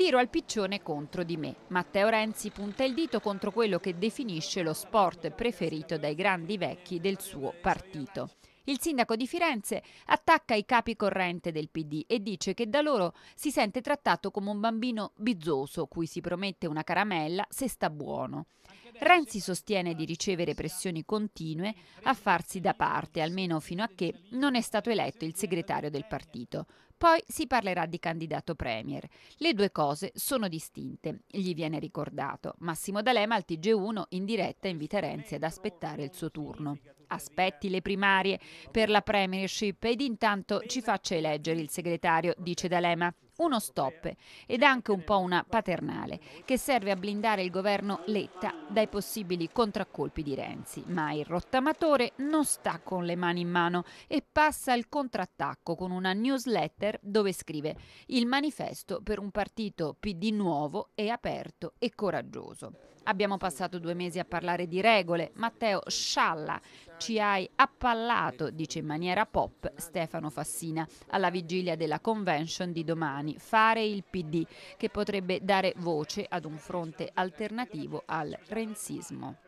Tiro al piccione contro di me. Matteo Renzi punta il dito contro quello che definisce lo sport preferito dai grandi vecchi del suo partito. Il sindaco di Firenze attacca i capi corrente del PD e dice che da loro si sente trattato come un bambino bizzoso cui si promette una caramella se sta buono. Renzi sostiene di ricevere pressioni continue a farsi da parte, almeno fino a che non è stato eletto il segretario del partito. Poi si parlerà di candidato premier. Le due cose sono distinte, gli viene ricordato. Massimo D'Alema al TG1 in diretta invita Renzi ad aspettare il suo turno. Aspetti le primarie per la premiership ed intanto ci faccia eleggere il segretario, dice D'Alema uno stop ed anche un po' una paternale che serve a blindare il governo Letta dai possibili contraccolpi di Renzi. Ma il rottamatore non sta con le mani in mano e passa al contrattacco con una newsletter dove scrive il manifesto per un partito PD nuovo e aperto e coraggioso. Abbiamo passato due mesi a parlare di regole. Matteo scialla ci hai appallato, dice in maniera pop Stefano Fassina, alla vigilia della convention di domani, fare il PD, che potrebbe dare voce ad un fronte alternativo al renzismo.